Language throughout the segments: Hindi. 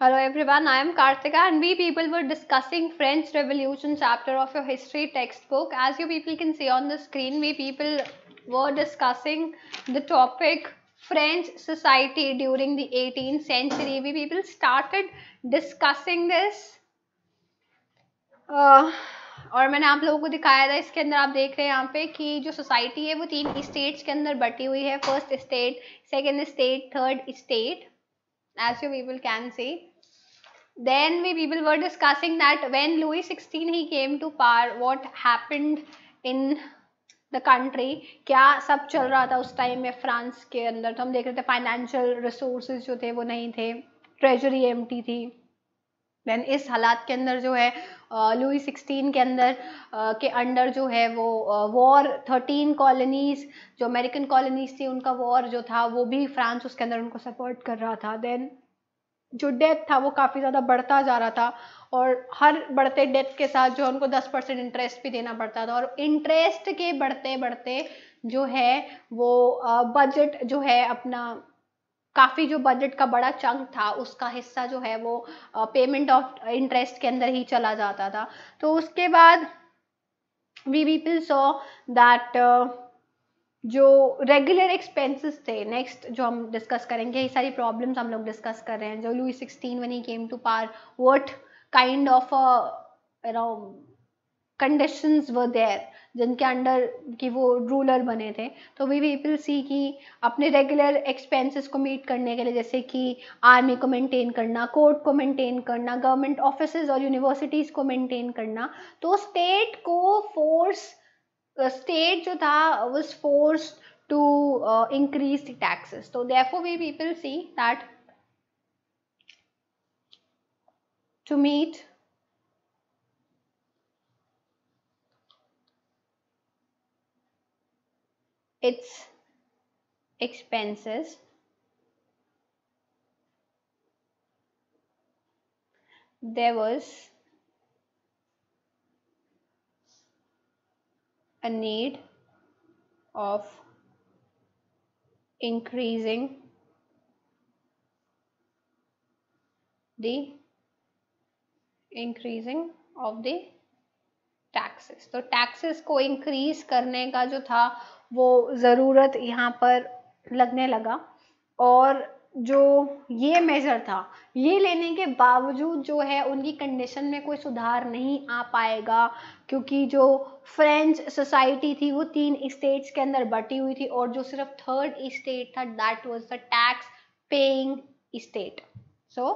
Hello everyone, I am Kartika and we people were discussing French Revolution chapter of your history textbook. As you people can see on the screen, we people were discussing the topic French society during the 18th century. We people started discussing this. Uh, और मैंने आप लोगों को दिखाया था इसके अंदर आप देख रहे हैं यहाँ पे कि जो सोसाइटी है वो तीन स्टेट्स के अंदर बटी हुई है first state second state third state as you people can see. Then we people were discussing that when Louis 16 he came to power, what happened in the country क्या सब चल रहा था उस time में France के अंदर तो हम देख रहे थे financial resources जो थे वो नहीं थे treasury empty थी देन इस हालात के अंदर जो है लुई सिक्सटीन के अंदर के अंडर जो है वो वॉर थर्टीन कॉलोनीज जो अमेरिकन कॉलोनीज थी उनका वॉर जो था वो भी फ्रांस उसके अंदर उनको सपोर्ट कर रहा था देन जो डेथ था वो काफ़ी ज़्यादा बढ़ता जा रहा था और हर बढ़ते डेथ के साथ जो उनको दस परसेंट इंटरेस्ट भी देना पड़ता था और इंटरेस्ट के बढ़ते बढ़ते जो है वो बजट जो है अपना काफ़ी जो बजट का बड़ा चंक था उसका हिस्सा जो है वो पेमेंट ऑफ इंटरेस्ट के अंदर ही चला जाता था तो उसके बाद वी पीपल सो दैट जो रेगुलर एक्सपेंसेस थे नेक्स्ट जो हम डिस्कस करेंगे ये सारी प्रॉब्लम्स हम लोग डिस्कस कर रहे हैं जो Louis sixteen one he came to power what kind of conditions were there जिनके अंडर की वो रूलर बने थे तो वी पीपल सी कि अपने रेगुलर एक्सपेंसेस को मीट करने के लिए जैसे कि आर्मी को मेंटेन करना कोर्ट को मेंटेन करना गवर्नमेंट ऑफिस और यूनिवर्सिटीज़ को मेंटेन करना तो स्टेट को फोर्स स्टेट जो था was force to increase the taxes तो therefore we people see that to meet its expenses there was a need of increasing the increasing of the taxes तो taxes को increase करने का जो था वो ज़रूरत यहाँ पर लगने लगा और जो ये मेज़र था ये लेने के बावजूद जो है उनकी कंडीशन में कोई सुधार नहीं आ पाएगा क्योंकि जो फ्रेंच सोसाइटी थी वो तीन स्टेट्स के अंदर बटी हुई थी और जो सिर्फ थर्ड स्टेट था that was the tax paying state so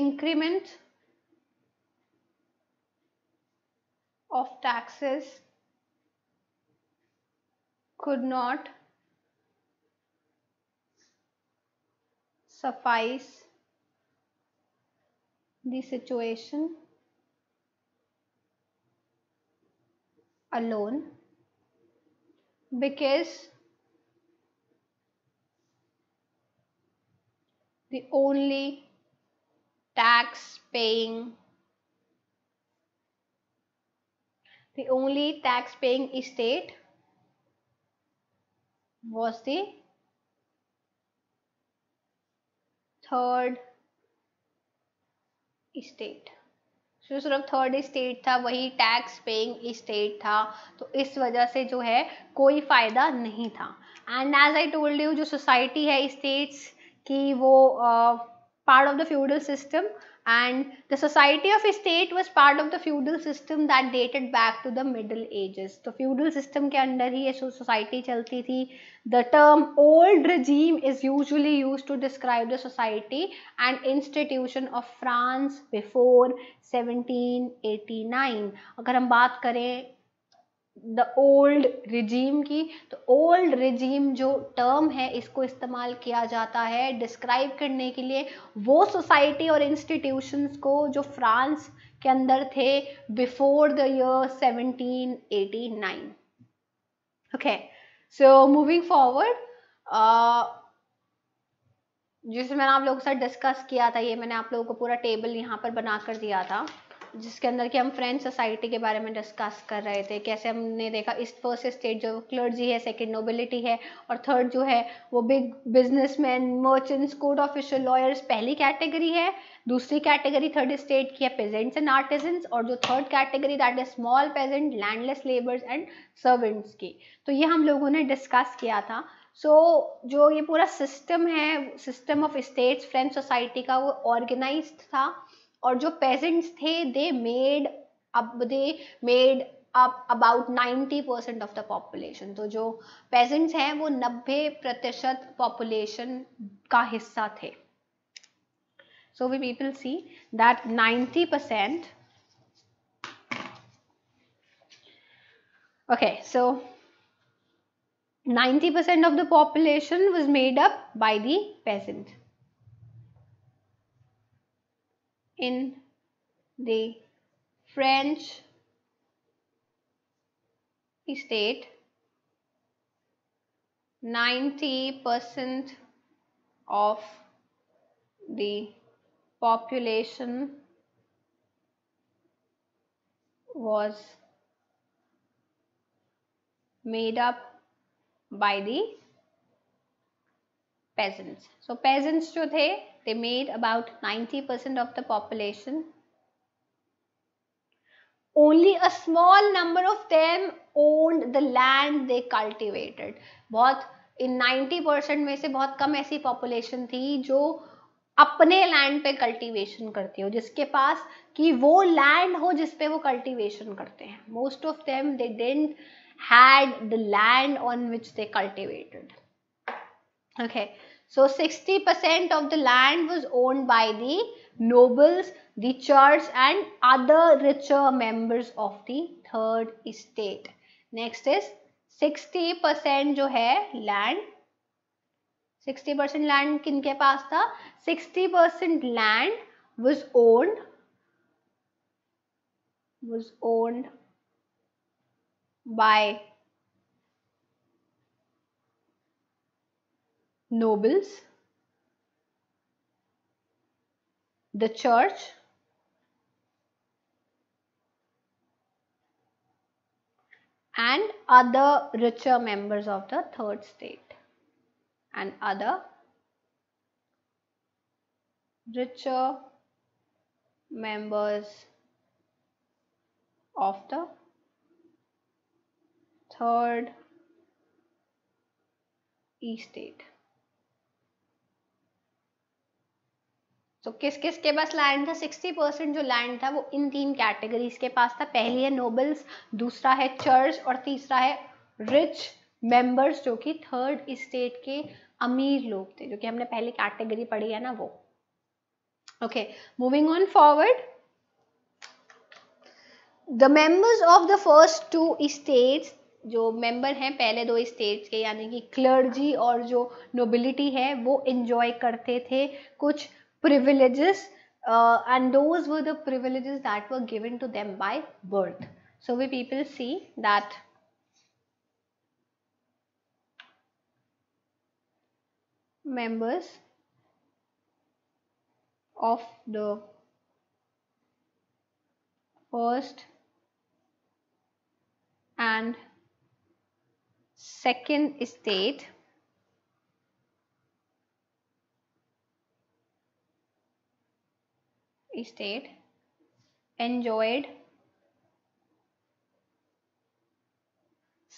increment of taxes could not suffice the situation alone because the only tax paying the only tax paying state was the third state जो सिर्फ थर्ड स्टेट था वही टैक्स पेइंग स्टेट था तो इस वजह से जो है कोई फ़ायदा नहीं था and as I told you जो सोसाइटी है स्टेट्स की वो part of the feudal system and the society of estate was part of the feudal system that dated back to the middle ages The feudal system के अंदर ही ये society चलती थी the term old regime is usually used to describe the society and institution of France before 1789 अगर हम बात करें द ओल्ड रिजीम की तो ओल्ड रिजीम जो टर्म है इसको इस्तेमाल किया जाता है डिस्क्राइब करने के लिए वो सोसाइटी और इंस्टीट्यूशंस को जो फ्रांस के अंदर थे before the year 1789 okay so moving forward जिसे मैंने आप लोगों के साथ डिस्कस किया था ये मैंने आप लोगों को पूरा टेबल यहाँ पर बना कर दिया था जिसके अंदर कि हम फ्रेंच सोसाइटी के बारे में डिस्कस कर रहे थे कैसे हमने देखा इस फर्स्ट स्टेट जो क्लर्जी है सेकंड नोबिलिटी है और थर्ड जो है वो big businessman merchants court official lawyers पहली कैटेगरी है दूसरी कैटेगरी थर्ड स्टेट की है पेजेंट्स एंड आर्टिजन्स और जो third category that is small peasant landless labours and servants की तो ये हम लोगों ने डिस्कस किया था सो so, जो ये पूरा सिस्टम है system of states French society का वो ऑर्गेनाइज था और जो पेजेंट थे दे मेड अब they made up about 90 percent of the population तो जो पेजेंट्स हैं वो नब्बे प्रतिशत पॉपुलेशन का हिस्सा थे so we people see that 90 percent okay so 90 percent of the population was made up by the peasant in the French state 90% of the population was made up by the peasants so peasants जो थे They made about 90% of the population. Only a small number of them owned the land they cultivated. बहुत in 90% mein se bahut kam aisi population thi jo अपने लैंड पे कल्टीवेशन करती हो जिसके पास कि वो लैंड हो जिस पे वो कल्टीवेशन करते हैं most of them they didn't had the land on which they cultivated okay So 60% of the land was owned by the nobles, the church and other richer members of the third estate. Next is 60% jo hai land 60% land किनके पास था 60% land was owned was owned by nobles, the church, and other richer members of the third state and other richer members of the third estate. तो किस किस के पास लैंड था सिक्सटी परसेंट जो लैंड था वो इन तीन कैटेगरीज के पास था पहली है नोबल्स दूसरा है चर्च और तीसरा है रिच मेंबर्स जो कि थर्ड स्टेट के अमीर लोग थे जो कि हमने पहले कैटेगरी पढ़ी है ना वो okay moving on forward the members of the first two states जो मेंबर हैं पहले दो स्टेट्स के यानी कि क्लर्जी और जो नोबिलिटी है वो एंजॉय करते थे कुछ privileges uh, and those were the privileges that were given to them by birth. So we people see that members of the first and second estate state enjoyed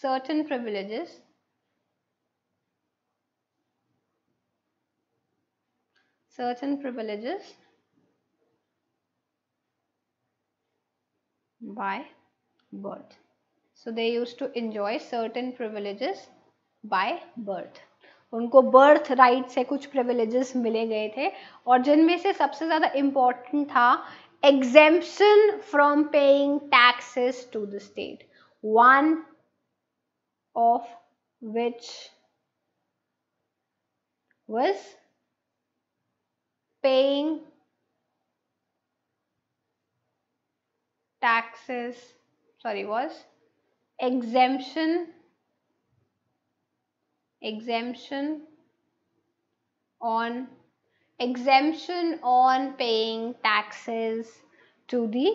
certain privileges certain privileges by birth so they used to enjoy certain privileges by birth उनको बर्थ राइट से कुछ प्रिविलेजेस मिले गए थे और जिनमें से सबसे ज़्यादा इंपॉर्टेंट था exemption from paying taxes to the state one of which was paying taxes sorry was exemption exemption on exemption on paying taxes to the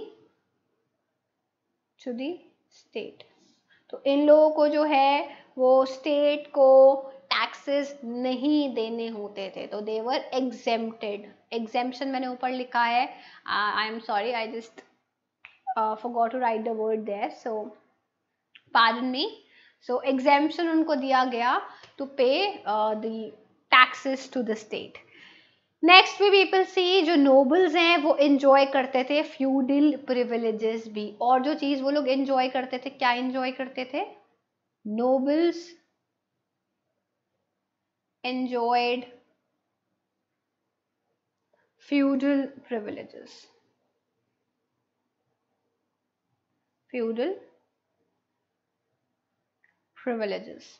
to the state तो इन लोगों को जो है वो स्टेट को टैक्सेस नहीं देने होते थे तो देवर एग्जेम्प्टेड एग्जेम्पन मैंने ऊपर लिखा है I am sorry I just got to write the word there so pardon me so exemption उनको दिया गया to pay uh, the taxes to the state. Next भी पीपल सी जो नोबल्स हैं वो इन्जॉय करते थे फ्यूडल प्रिविलेजेस भी और जो चीज़ वो लोग इन्जॉय करते थे क्या इन्जॉय करते थे nobles enjoyed feudal privileges feudal privileges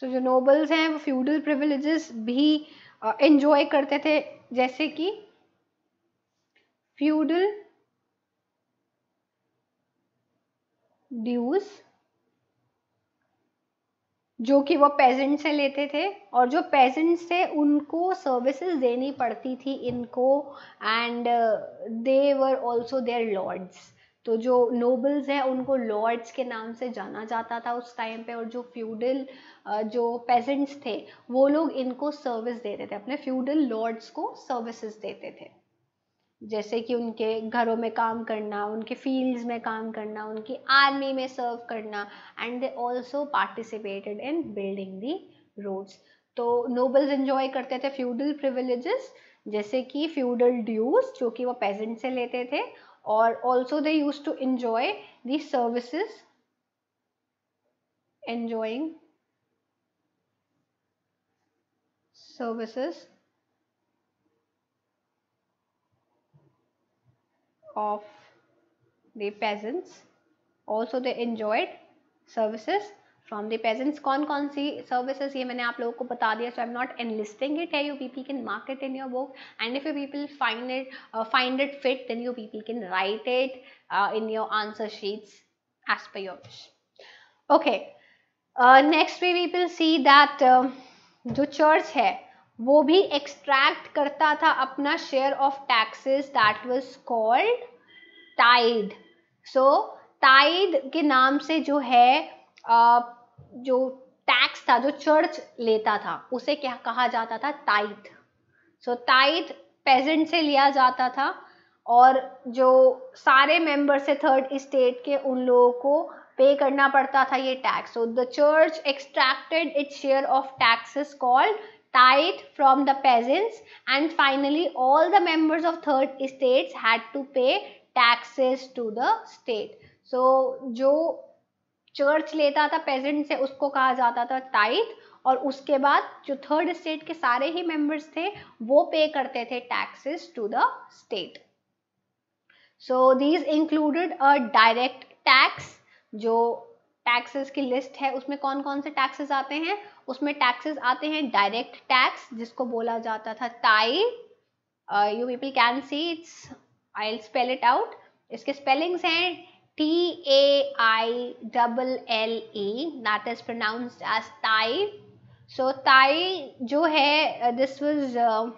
so so, जो नोबल्स हैं वो फ्यूडल प्रिविलेजेस भी एंजॉय uh, करते थे जैसे कि फ्यूडल ड्यूज जो कि वो पेजेंट से लेते थे और जो पेजेंट से उनको सर्विसेज देनी पड़ती थी इनको and they were also their lords तो जो नोबल्स हैं उनको लॉर्ड्स के नाम से जाना जाता था उस टाइम पे और जो फ्यूडल जो पेजेंट्स थे वो लोग इनको सर्विस देते थे अपने फ्यूडल लॉर्ड्स को सर्विसेज देते थे जैसे कि उनके घरों में काम करना उनके फील्ड्स में काम करना उनकी आर्मी में सर्व करना and they also participated in building the roads तो नोबल्स इन्जॉय करते थे फ्यूडल प्रिविलेजेस जैसे कि फ्यूडल ड्यूज जो कि वो पेजेंट से लेते थे or also they used to enjoy the services enjoying services of the peasants also they enjoyed services from the peasants कौन कौन सी सर्विसेज ये मैंने आप लोगों को बता दिया so I am not enlisting it है you people can mark it in your book and if you people find it find it fit then you people can write it in your answer sheets as per your wish okay next we people see that जो चर्च है वो भी एक्सट्रैक्ट करता था अपना share of taxes that was called tithe so tithe के नाम से जो है uh, जो टैक्स था जो चर्च लेता था उसे क्या कहा जाता था ताइथ सो ताइथ पेजेंट से लिया जाता था और जो सारे मेंबर्स थे थर्ड स्टेट के उन लोगों को पे करना पड़ता था ये tax so the church extracted its share of taxes called tithe from the peasants and finally all the members of third states had to pay taxes to the state so जो चर्च लेता था पेजेंट से उसको कहा जाता था टाइथ और उसके बाद जो थर्ड स्टेट के सारे ही मेंबर्स थे वो पे करते थे taxes to the state so these included a direct tax जो टैक्सेस की लिस्ट है उसमें कौन कौन से टैक्सेस आते हैं उसमें टैक्सेस आते हैं डायरेक्ट टैक्स जिसको बोला जाता था tithe you people can see it's I spell it out इसके स्पेलिंग्स हैं T A I L L E that is pronounced as Thai. So Thai जो है this was uh,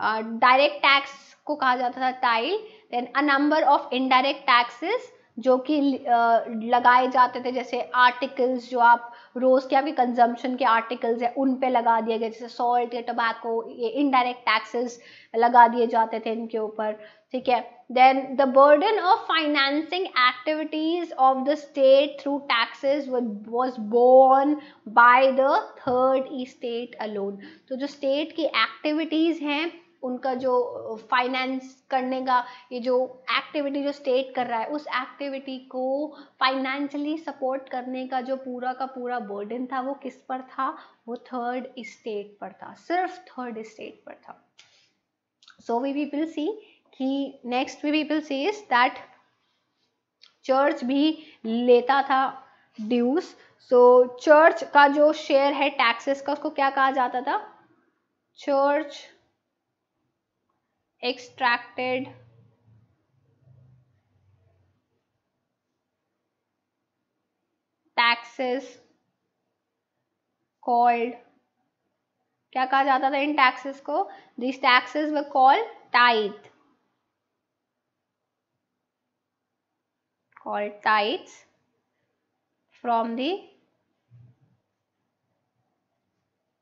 uh, direct tax को कहा जाता था Thai. Then a number of indirect taxes जो कि uh, लगाए जाते थे जैसे articles जो आप रोज़ के आपके कंजम्पशन के आर्टिकल्स है उन पे लगा दिया गया जैसे सॉल्ट या टोबैको ये इनडायरेक्ट टैक्सेस लगा दिए जाते थे इनके ऊपर ठीक है then the burden of financing activities of the state through taxes was borne by the third estate alone तो जो स्टेट की एक्टिविटीज़ हैं उनका जो फाइनेंस करने का ये जो एक्टिविटी जो स्टेट कर रहा है उस एक्टिविटी को फाइनेंशली सपोर्ट करने का जो पूरा का पूरा बर्डन था वो किस पर था वो थर्ड स्टेट पर था सिर्फ थर्ड स्टेट पर था सो वी पीपल सी कि next we people see is that church भी लेता था ड्यूस सो चर्च का जो शेयर है टैक्सेस का उसको क्या कहा जाता था चर्च extracted taxes called क्या कहा जाता था इन टैक्सेस को this taxes we call tithe call tithe from the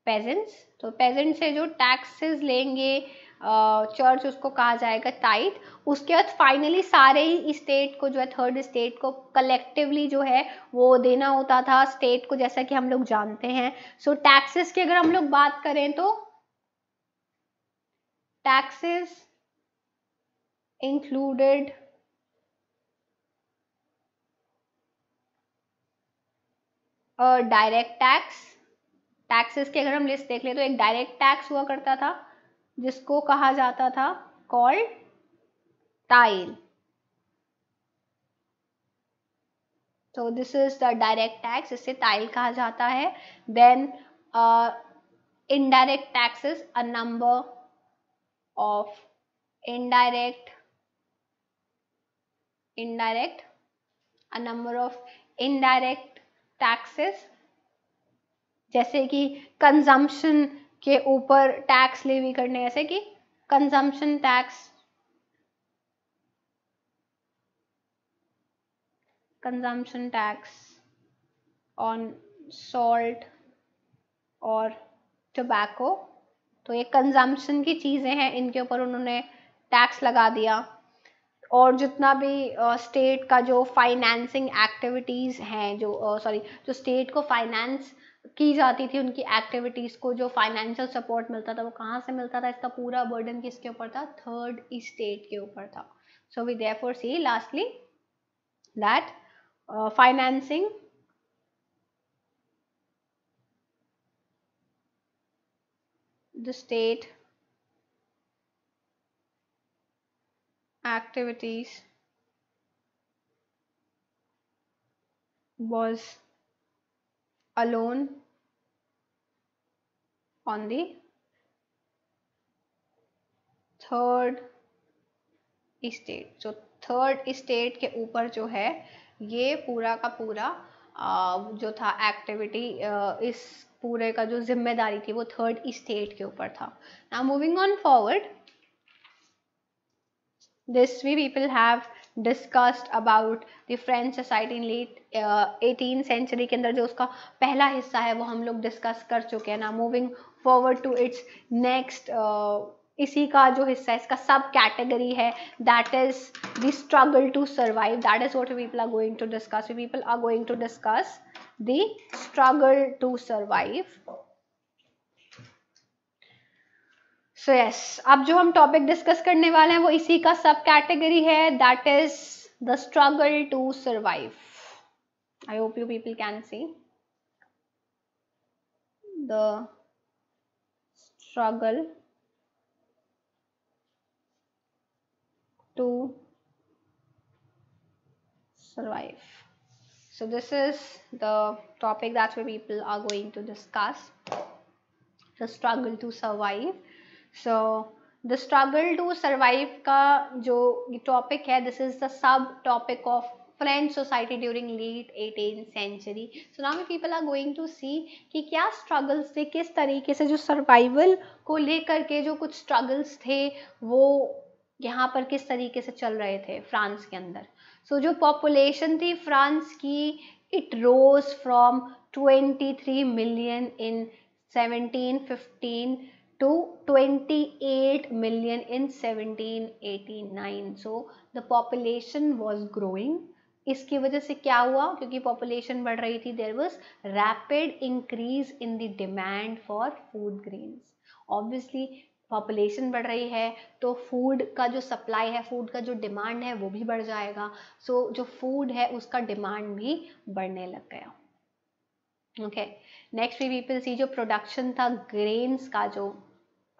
peasants तो पेजेंट से जो टैक्सेस लेंगे चर्च उसको कहा जाएगा टाइट उसके बाद फाइनली सारे ही स्टेट को जो है थर्ड स्टेट को कलेक्टिवली जो है वो देना होता था स्टेट को जैसा कि हम लोग जानते हैं सो so, टैक्सेस की अगर हम लोग बात करें तो taxes included direct tax taxes की अगर हम लिस्ट देख ले तो एक डायरेक्ट टैक्स हुआ करता था जिसको कहा जाता था कॉल्ड टाइल तो this is the direct tax इसे टाइल कहा जाता है then indirect taxes a number of indirect indirect a number of indirect taxes जैसे कि कंजम्पशन के ऊपर टैक्स लेवी करने ऐसे कि consumption tax consumption tax on salt और टोबैको तो ये कंजम्पशन की चीज़ें हैं इनके ऊपर उन्होंने टैक्स लगा दिया और जितना भी स्टेट का जो फाइनेंसिंग एक्टिविटीज़ हैं जो सॉरी जो स्टेट को फाइनेंस की जाती थी उनकी एक्टिविटीज़ को जो फाइनेंशियल सपोर्ट मिलता था वो कहाँ से मिलता था इसका पूरा बर्डन किसके ऊपर था थर्ड स्टेट के ऊपर था so we therefore see lastly that financing the state activities was alone on the third state जो थर्ड स्टेट के ऊपर जो है ये पूरा का पूरा जो था एक्टिविटी इस पूरे का जो जिम्मेदारी थी वो थर्ड स्टेट के ऊपर था ना moving on forward this we people have discussed about the French society in late eighteen century के अंदर जो उसका पहला हिस्सा है वो हम लोग डिस्कस कर चुके हैं ना moving forward to its next इसी का जो हिस्सा है इसका सब कैटेगरी है that is the struggle to survive that is what people are going to discuss people are going to discuss the struggle to survive so अब जो हम टॉपिक डिस्कस करने वाले हैं वो इसी का सब कैटेगरी है that is the struggle to survive I hope you people can see the struggle to survive so this is the topic that we people are going to discuss the struggle to survive so the struggle to survive का जो टॉपिक है this is the subtopic of French society during late eighteen century so now people are going to see कि क्या स्ट्रगल्स थे किस तरीके से जो सर्वाइवल को लेकर के जो कुछ स्ट्रगल्स थे वो यहाँ पर किस तरीके से चल रहे थे फ्रांस के अंदर सो so, जो पॉपुलेशन थी फ्रांस की it rose from three million in fifteen to 28 million in 1789 so the population was growing इसकी वजह से क्या हुआ क्योंकि पॉपुलेशन बढ़ रही थी there was rapid increase in the demand for food grains obviously population बढ़ रही है तो फूड का जो सप्लाई है फूड का जो डिमांड है वो भी बढ़ जाएगा सो so, जो फूड है उसका डिमांड भी बढ़ने लग गया okay next we people see जो प्रोडक्शन था ग्रेन्स का जो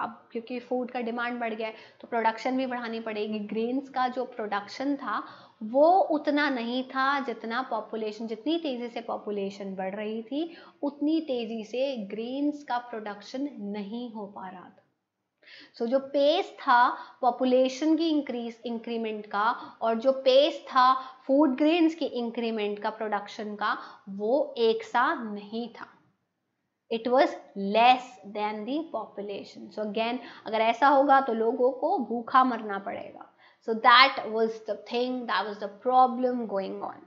अब क्योंकि फूड का डिमांड बढ़ गया है तो प्रोडक्शन भी बढ़ानी पड़ेगी ग्रेन्स का जो प्रोडक्शन था वो उतना नहीं था जितना पॉपुलेशन जितनी तेज़ी से पॉपुलेशन बढ़ रही थी उतनी तेज़ी से ग्रेन्स का प्रोडक्शन नहीं हो पा रहा था सो so, जो पेस था पॉपुलेशन की इंक्रीज इंक्रीमेंट का और जो पेस था फूड ग्रेन्स की इंक्रीमेंट का प्रोडक्शन का वो एक सा नहीं था it was less than the population so again अगर ऐसा होगा तो लोगों को भूखा मरना पड़ेगा so that was the thing that was the problem going on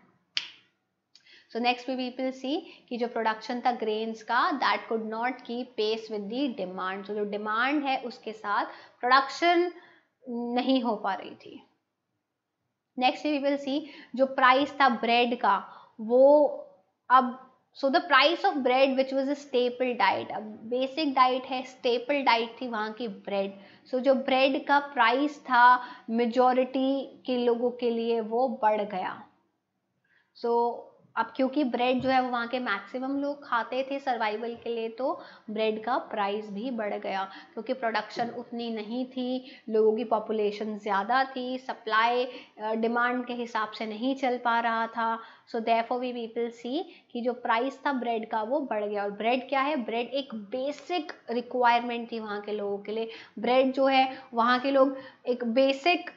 so next we people see कि जो प्रोडक्शन था ग्रेन्स का that could not keep pace with the demand जो डिमांड है उसके साथ प्रोडक्शन नहीं हो पा रही थी नेक्स्ट वी पीपल सी जो प्राइस था ब्रेड का वो अब so the price of bread which was a staple diet अब बेसिक डाइट है स्टेपल डाइट थी वहाँ की ब्रेड सो so, जो ब्रेड का प्राइस था मेजोरिटी के लोगों के लिए वो बढ़ गया सो so, अब क्योंकि ब्रेड जो है वो वहाँ के मैक्सिमम लोग खाते थे सर्वाइवल के लिए तो ब्रेड का प्राइस भी बढ़ गया क्योंकि प्रोडक्शन उतनी नहीं थी लोगों की पॉपुलेशन ज़्यादा थी सप्लाई डिमांड के हिसाब से नहीं चल पा रहा था सो देफो वी पीपल सी कि जो प्राइस था ब्रेड का वो बढ़ गया और ब्रेड क्या है ब्रेड एक बेसिक रिक्वायरमेंट थी वहाँ के लोगों के लिए ब्रेड जो है वहाँ के लोग एक बेसिक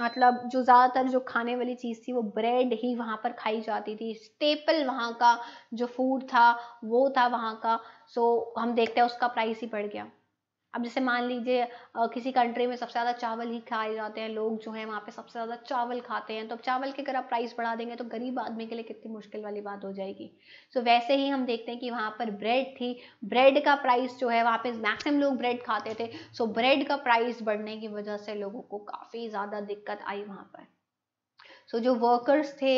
मतलब जो ज़्यादातर जो खाने वाली चीज़ थी वो ब्रेड ही वहाँ पर खाई जाती थी स्टेपल वहाँ का जो फूड था वो था वहाँ का सो so, हम देखते हैं उसका प्राइस ही बढ़ गया अब जैसे मान लीजिए किसी कंट्री में सबसे ज़्यादा चावल ही खाए जाते हैं लोग जो है वहाँ पे सबसे ज़्यादा चावल खाते हैं तो अब चावल के अगर आप प्राइस बढ़ा देंगे तो गरीब आदमी के लिए कितनी मुश्किल वाली बात हो जाएगी सो so, वैसे ही हम देखते हैं कि वहाँ पर ब्रेड थी ब्रेड का प्राइस जो है वहाँ पे मैक्सिमम लोग ब्रेड खाते थे सो so, ब्रेड का प्राइस बढ़ने की वजह से लोगों को काफ़ी ज़्यादा दिक्कत आई वहाँ पर सो so, जो वर्कर्स थे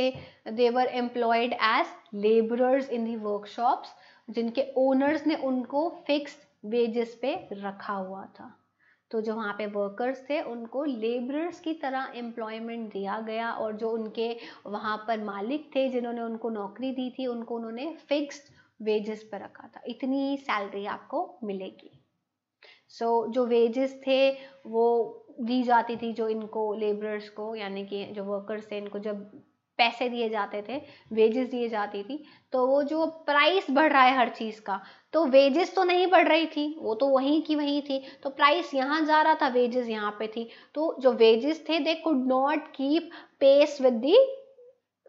they were employed as labourers in the workshops जिनके ओनर्स ने उनको फिक्स्ड वेजेस पे रखा हुआ था तो जो वहाँ पे वर्कर्स थे उनको लेबरर्स की तरह एम्प्लॉयमेंट दिया गया और जो उनके वहाँ पर मालिक थे जिन्होंने उनको नौकरी दी थी उनको उन्होंने फिक्स्ड वेजेस पर रखा था इतनी सैलरी आपको मिलेगी सो so, जो वेजेस थे वो दी जाती थी जो इनको लेबरर्स को यानी कि जो वर्कर्स थे इनको जब पैसे दिए जाते थे वेजेस दिए जाती थी तो वो जो प्राइस बढ़ रहा है हर चीज़ का तो वेजेस तो नहीं बढ़ रही थी वो तो वहीं की वहीं थी तो प्राइस यहाँ जा रहा था वेजेस यहाँ पे थी तो जो वेजेस थे they could not keep pace with the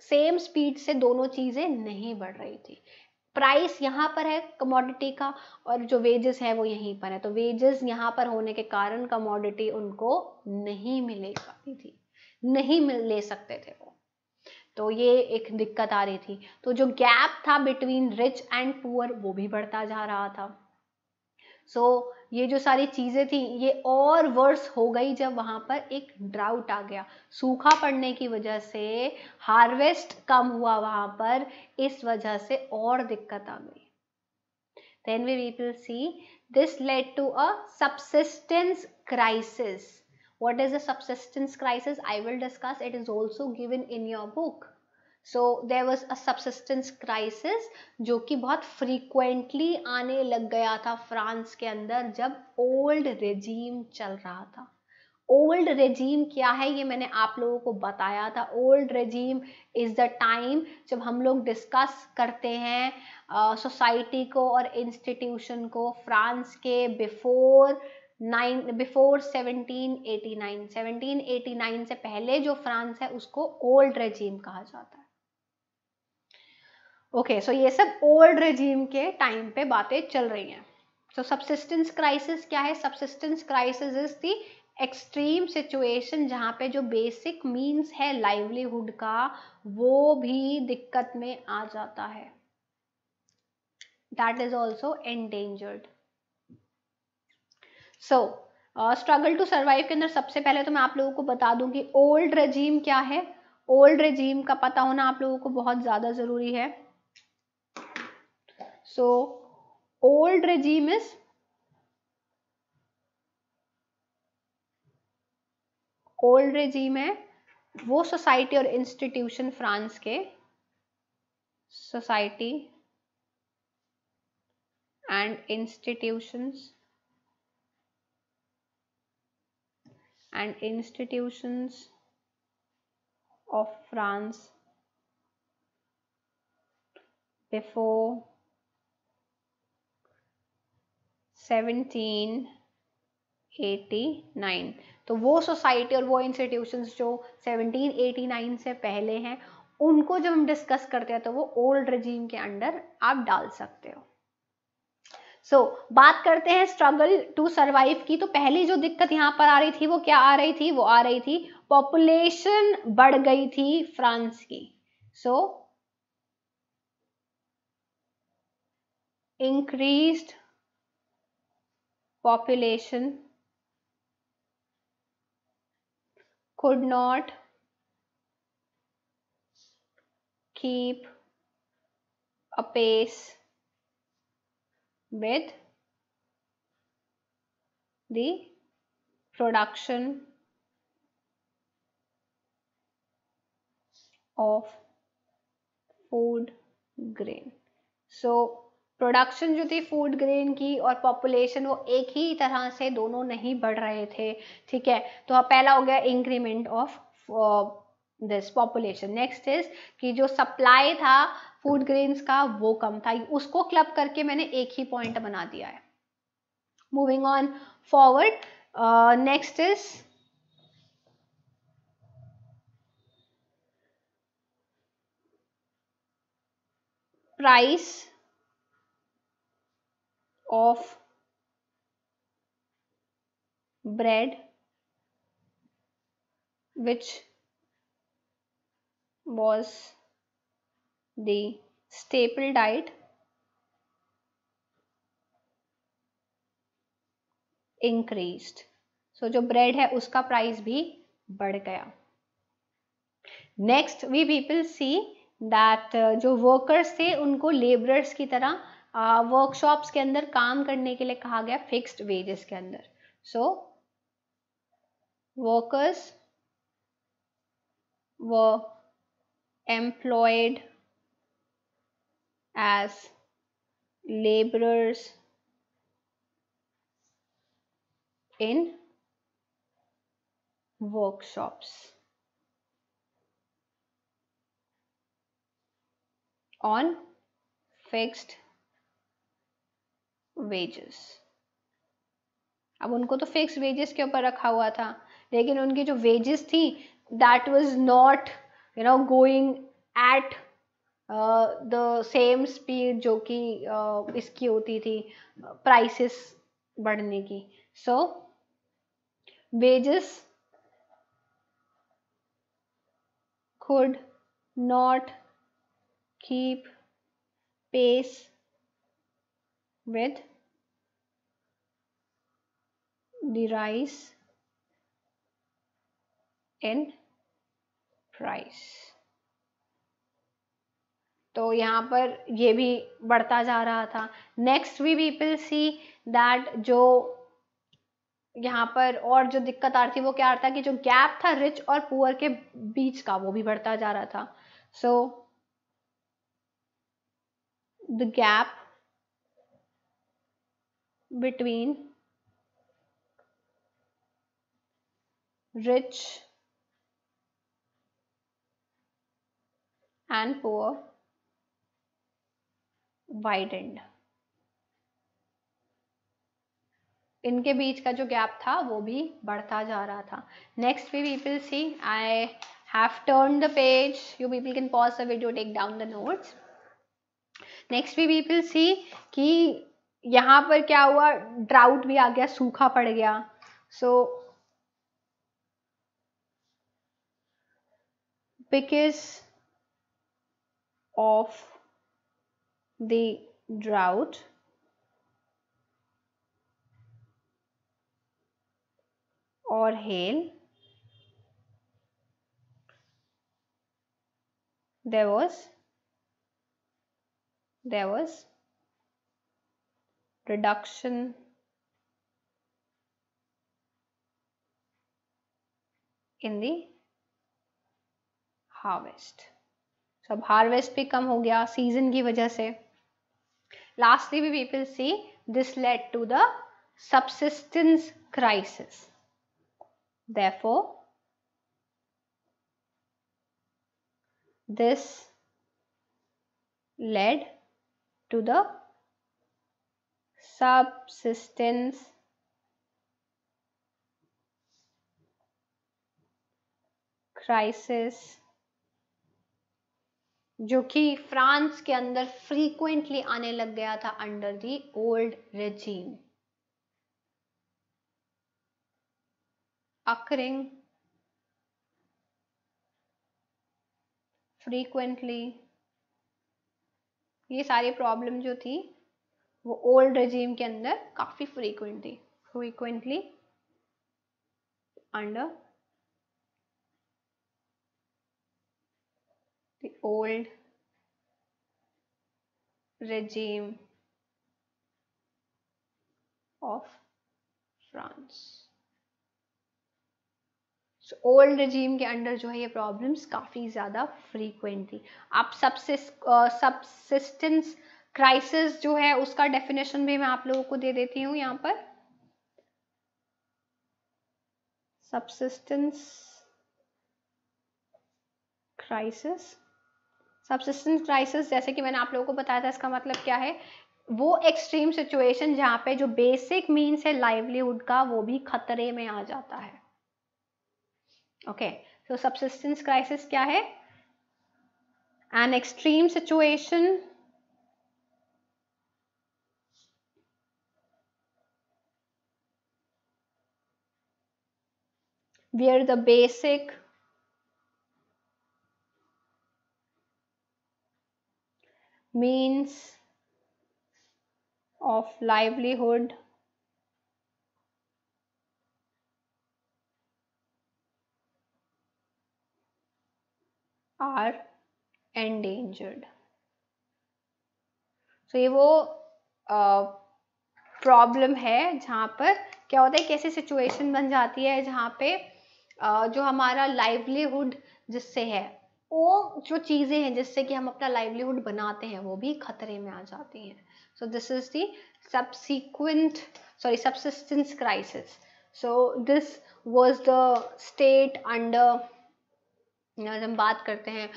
same speed से दोनों चीज़ें नहीं बढ़ रही थी प्राइस यहाँ पर है कमोडिटी का और जो वेजेस है वो यहीं पर है तो वेजेस यहाँ पर होने के कारण कमोडिटी उनको नहीं मिले थी नहीं मिल ले सकते थे वो तो ये एक दिक्कत आ रही थी तो जो गैप था बिटवीन रिच एंड पुअर वो भी बढ़ता जा रहा था सो so, ये जो सारी चीज़ें थी ये और वर्स हो गई जब वहां पर एक ड्राउट आ गया सूखा पड़ने की वजह से हार्वेस्ट कम हुआ वहां पर इस वजह से और दिक्कत आ गई we we will see this led to a subsistence crisis what is a subsistence crisis i will discuss it is also given in your book so there was a subsistence crisis जो कि बहुत फ्रीक्वेंटली आने लग गया था फ्रांस के अंदर जब ओल्ड रेजीम चल रहा था ओल्ड रेजीम क्या है ये मैंने आप लोगों को बताया था old regime is the time जब हम लोग डिस्कस करते हैं सोसाइटी uh, को और इंस्टीट्यूशन को फ्रांस के बिफोर नाइन बिफोर 1789 1789 से पहले जो फ्रांस है उसको ओल्ड रेजीम कहा जाता है ओके okay, सो so ये सब ओल्ड रेजीम के टाइम पे बातें चल रही हैं सो सबसिस्टेंस क्राइसिस क्या है subsistence crisis is the extreme situation जहाँ पे जो बेसिक मींस है लाइवलीहुड का वो भी दिक्कत में आ जाता है that is also endangered so struggle to survive के अंदर सबसे पहले तो मैं आप लोगों को बता दूं कि ओल्ड रजीम क्या है ओल्ड रजीम का पता होना आप लोगों को बहुत ज़्यादा ज़रूरी है so old regime is old regime है वो सोसाइटी और इंस्टीट्यूशन फ्रांस के society and institutions and institutions of France before 1789 तो वो सोसाइटी और वो इंस्टीट्यूशंस जो 1789 से पहले हैं उनको जब हम डिस्कस करते हैं तो वो ओल्ड रजीम के अंडर आप डाल सकते हो सो so, बात करते हैं स्ट्रगल टू सरवाइव की तो पहली जो दिक्कत यहाँ पर आ रही थी वो क्या आ रही थी वो आ रही थी पॉपुलेशन बढ़ गई थी फ्रांस की so increased population could not keep a with the production of food grain. So production जो थी फूड ग्रेन की और पॉपुलेशन वो एक ही तरह से दोनों नहीं बढ़ रहे थे ठीक है तो पहला हो गया increment of this population next is कि जो सप्लाई था फूड ग्रेन्स का वो कम था उसको क्लब करके मैंने एक ही पॉइंट बना दिया है moving on forward next is price of bread which was the staple diet increased so so, जो ब्रेड है उसका प्राइस भी बढ़ गया next we people see that जो वर्कर्स थे उनको लेबरर्स की तरह वर्कशॉप्स uh, के अंदर काम करने के लिए कहा गया फिक्स्ड वेजेस के अंदर so workers were employed as laborers in workshops on fixed wages अब उनको तो फिक्स वेजेस के ऊपर रखा हुआ था लेकिन उनकी जो वेजेस थी that was not you know going at the same speed जो कि इसकी होती थी प्राइसेस बढ़ने की so wages could not keep pace with the rise in price. तो यहाँ पर ये भी बढ़ता जा रहा था next we people see that जो यहाँ पर और जो दिक्कत आ रही थी वो क्या आ रहा था कि जो गैप था रिच और पुअर के बीच का वो भी बढ़ता जा रहा था so the gap between rich and poor widened इनके बीच का जो गैप था वो भी बढ़ता जा रहा था next we people see I have turn the page you people can pause the video take down the notes next we people see कि यहाँ पर क्या हुआ ड्राउट भी आ गया सूखा पड़ गया so because of the drought or hail. There was there was reduction in the harvest. So, harvest harvest kam ho gaya season ki wajah se Lastly, we will see this led to the subsistence crisis. Therefore, this led to the subsistence crisis जो कि फ्रांस के अंदर फ्रीक्वेंटली आने लग गया था under the old regime occurring frequently ये सारी प्रॉब्लम जो थी वो ओल्ड रजीम के अंदर काफ़ी फ्रीक्वेंट थी frequently under the old regime of France. So old regime के अंडर जो है ये प्रॉब्लम्स काफ़ी ज़्यादा फ्रीक्वेंट थी आप सबसे सबसिस्टेंस क्राइसिस जो है उसका डेफिनेशन भी मैं आप लोगों को दे देती हूँ यहाँ पर सबसिस्टेंस क्राइसिस सबसिस्टेंस क्राइसिस जैसे कि मैंने आप लोगों को बताया था इसका मतलब क्या है वो एक्सट्रीम सिचुएशन जहाँ पे जो बेसिक मीन्स है लाइवलीहुड का वो भी खतरे में आ जाता है ओके सो सबसिस्टेंस क्राइसिस क्या है an extreme situation where the basic means of livelihood are endangered. So ये वो प्रॉब्लम uh, है जहाँ पर क्या होता है कैसी सिचुएशन बन जाती है जहाँ पे uh, जो हमारा लाइवलीहुड जिससे है वो जो चीज़ें हैं जिससे कि हम अपना लाइवलीहुड बनाते हैं वो भी खतरे में आ जाती हैं so this is the sorry sorry crisis so this this the state under under हम बात करते हैं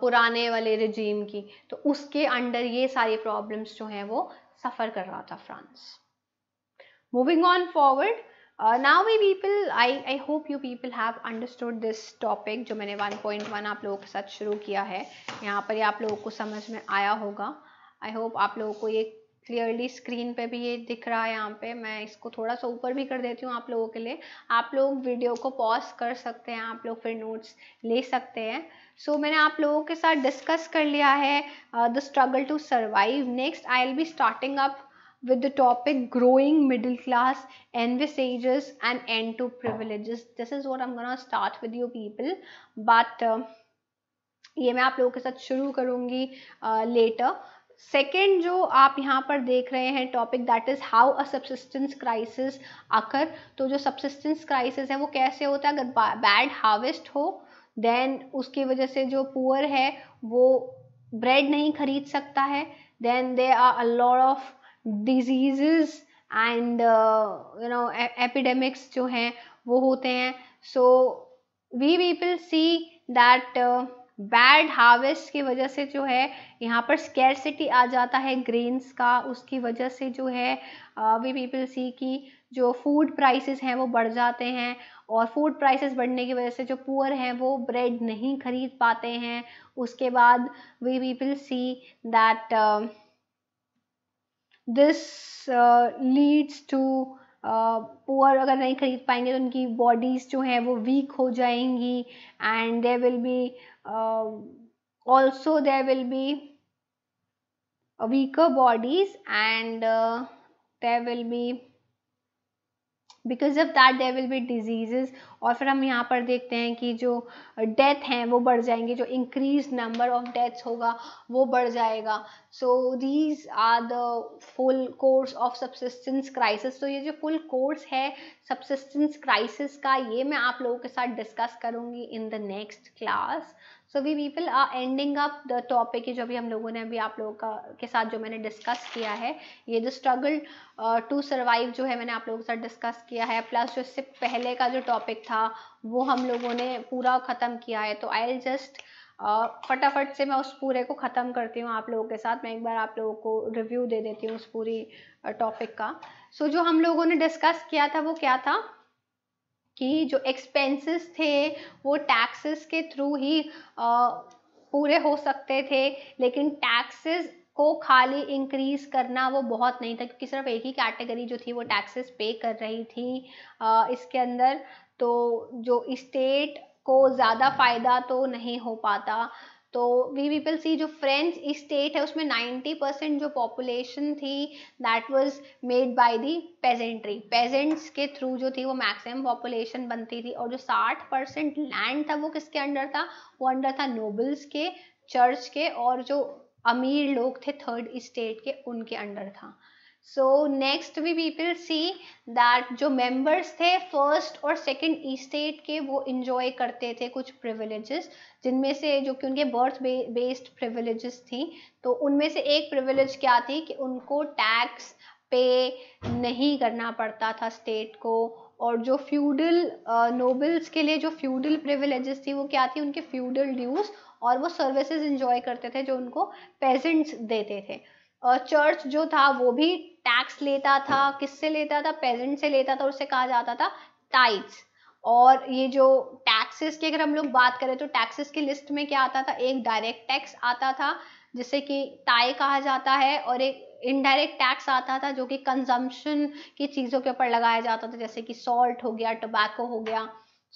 पुराने वाले रिजीम की तो उसके अंडर ये सारी प्रॉब्लम्स जो हैं वो सफ़र कर रहा था France moving on forward uh, now we people I, I hope you people have understood this topic जो मैंने 1.1 आप लोगों के साथ शुरू किया है यहाँ पर ही आप लोगों को समझ में आया होगा आई होप आप लोगों को ये क्लियरली स्क्रीन पे भी ये दिख रहा है यहाँ पे मैं इसको थोड़ा सा ऊपर भी कर देती हूँ आप लोगों के लिए आप लोग वीडियो को पॉज कर सकते हैं आप लोग फिर नोट्स ले सकते हैं सो so, मैंने आप लोगों के साथ डिस्कस कर लिया है the struggle to survive next I will be starting up with the topic growing middle class envisages an end to privileges this is what i'm gonna start with you people but uh, main aap logo ke sath shuru karungi करूंगी लेटर सेकेंड जो आप यहाँ पर देख रहे हैं topic that is how a subsistence crisis आकर तो जो सब्सिस्टेंस क्राइसिस है वो कैसे होता है अगर बैड हार्वेस्ट हो देन उसकी वजह से जो पुअर है वो ब्रेड नहीं खरीद सकता है then they are a lot of disease and you know epidemics जो हैं वो होते हैं so we people see that bad harvest की वजह से जो है यहाँ पर स्केरसिटी आ जाता है ग्रेन्स का उसकी वजह से जो है वी पीपल सी की जो फूड प्राइसेस हैं वो बढ़ जाते हैं और फूड प्राइसेस बढ़ने की वजह से जो पुअर हैं वो ब्रेड नहीं खरीद पाते हैं उसके बाद we people see that this leads to poor अगर नहीं खरीद पाएंगे तो उनकी बॉडीज़ जो हैं वो वीक हो जाएंगी and there will be also there will be weaker bodies and there will be because of that there will be diseases और फिर हम यहाँ पर देखते हैं कि जो डेथ हैं वो बढ़ जाएंगे जो इंक्रीज नंबर ऑफ डेथ्स होगा वो बढ़ जाएगा so these are the full course of subsistence crisis तो ये जो फुल कोर्स है सब्सिस्टेंस क्राइसिस का ये मैं आप लोगों के साथ डिस्कस करूँगी in the next class so we people are ending up the topic जो भी हम लोगों ने अभी आप लोगों का के साथ जो मैंने डिस्कस किया है ये जो स्ट्रगल टू सर्वाइव जो है मैंने आप लोगों के साथ डिस्कस किया है प्लस जो इससे पहले का जो टॉपिक था वो हम लोगों ने पूरा ख़त्म किया है तो आई एल जस्ट फटाफट से मैं उस पूरे को ख़त्म करती हूँ आप लोगों के साथ मैं एक बार आप लोगों को रिव्यू दे देती हूँ उस पूरी टॉपिक uh, का सो so, जो हम लोगों ने डिस्कस किया था वो क्या था कि जो एक्सपेंसेस थे वो टैक्सेस के थ्रू ही आ, पूरे हो सकते थे लेकिन टैक्सेस को खाली इंक्रीज करना वो बहुत नहीं था क्योंकि सिर्फ एक ही कैटेगरी जो थी वो टैक्सेस पे कर रही थी आ, इसके अंदर तो जो स्टेट को ज़्यादा फ़ायदा तो नहीं हो पाता तो वी पीपल सी जो फ्रेंच स्टेट है उसमें 90 परसेंट जो पॉपुलेशन थी that was made by the peasantry peasants के थ्रू जो थी वो मैक्सिमम पॉपुलेशन बनती थी और जो 60 परसेंट लैंड था वो किसके अंडर था वो अंडर था नोबल्स के चर्च के और जो अमीर लोग थे थर्ड स्टेट के उनके अंडर था so next we people see that जो मेंबर्स थे फर्स्ट और सेकंड स्टेट के वो इन्जॉय करते थे कुछ प्रिविलेजेस जिनमें से जो कि उनके बर्थ बेस्ड प्रिविलेजेस थी तो उनमें से एक प्रिविलेज क्या थी कि उनको टैक्स पे नहीं करना पड़ता था स्टेट को और जो फ्यूडल नोबल्स के लिए जो फ्यूडल प्रिविलेजेस थी वो क्या थी उनके फ्यूडल ड्यूज और वो सर्विसेज इंजॉय करते थे जो उनको पेजेंट्स देते थे चर्च जो था वो भी टैक्स लेता था किससे लेता था पेजेंट से लेता था उससे कहा जाता था टाइट्स और ये जो टैक्सेस की अगर हम लोग बात करें तो टैक्सेस की लिस्ट में क्या आता था एक डायरेक्ट टैक्स आता था जिसे कि ताय कहा जाता है और एक इनडायरेक्ट टैक्स आता था जो कि कंजम्पशन की चीज़ों के ऊपर लगाया जाता था जैसे कि सॉल्ट हो गया टोबैको हो गया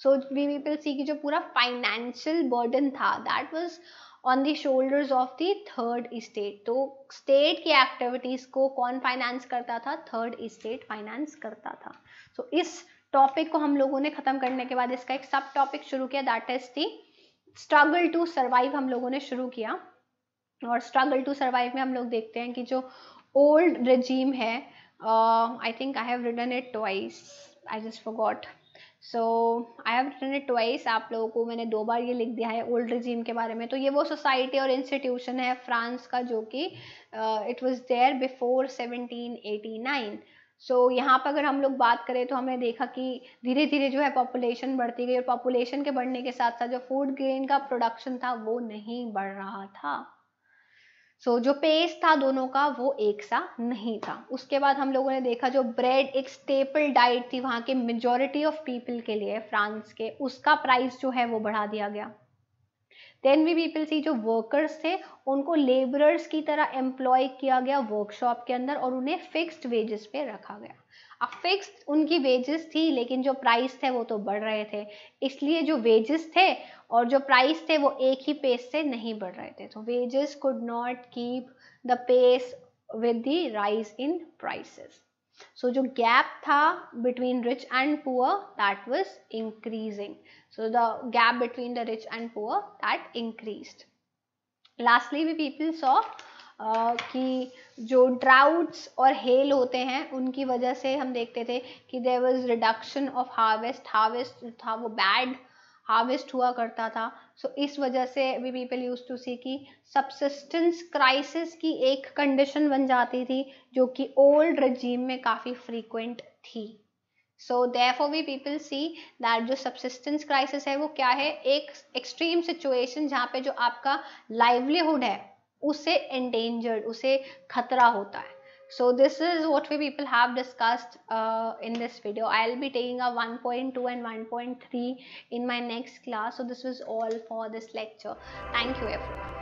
सो वी पीपल सी की जो पूरा फाइनेंशियल बर्डन था that was on the shoulders of the third estate तो स्टेट की एक्टिविटीज को कौन फाइनेंस करता था थर्ड इस्टेट फाइनेंस करता था सो so, इस टॉपिक को हम लोगों ने खत्म करने के बाद इसका एक सब टॉपिक शुरू किया that is the struggle to survive हम लोगों ने शुरू किया और स्ट्रगल टू सर्वाइव में हम लोग देखते हैं कि जो ओल्ड रजीम है I think I have written it twice I just forgot so I have written it twice आप लोगों को मैंने दो बार ये लिख दिया है ओल्ड रिजीम के बारे में तो ये वो सोसाइटी और इंस्टीट्यूशन है फ्रांस का जो कि it was there before 1789 so so, यहाँ पर अगर हम लोग बात करें तो हमने देखा कि धीरे धीरे जो है पॉपुलेशन बढ़ती गई और पॉपुलेशन के बढ़ने के साथ साथ जो फूड ग्रेन का प्रोडक्शन था वो नहीं बढ़ रहा था सो so, जो पेस्ट था दोनों का वो एक सा नहीं था उसके बाद हम लोगों ने देखा जो ब्रेड एक स्टेपल डाइट थी वहाँ के मेजोरिटी ऑफ पीपल के लिए फ्रांस के उसका प्राइस जो है वो बढ़ा दिया गया देन वी पीपल सी जो वर्कर्स थे उनको लेबरर्स की तरह एम्प्लॉय किया गया वर्कशॉप के अंदर और उन्हें फिक्स्ड वेजेस पे रखा गया अब फिक्स उनकी वेजेस थी लेकिन जो प्राइस थे वो तो बढ़ रहे थे इसलिए जो वेजेस थे और जो प्राइस थे वो एक ही पेस से नहीं बढ़ रहे थे तो wages could not keep the pace with the rise in prices so जो गैप था between rich and poor that was increasing so the gap between the rich and poor that increased lastly we people saw कि जो ड्राउट्स और हेल होते हैं उनकी वजह से हम देखते थे कि there was reduction of harvest harvest था वो बैड हार्वेस्ट हुआ करता था सो so, इस वजह से we people use to see कि सबसिस्टेंस क्राइसिस की एक कंडीशन बन जाती थी जो कि ओल्ड रजीम में काफ़ी फ्रीक्वेंट थी so for we people see that जो सब्सिस्टेंस क्राइसिस है वो क्या है एक एक्सट्रीम सिचुएशन जहाँ पे जो आपका लाइवलीहुड है उसे एंडेंजर्ड उसे खतरा होता है so this is what we people have discussed in this video I'll be taking a point two and one point three in my next class so this is all for this lecture thank you every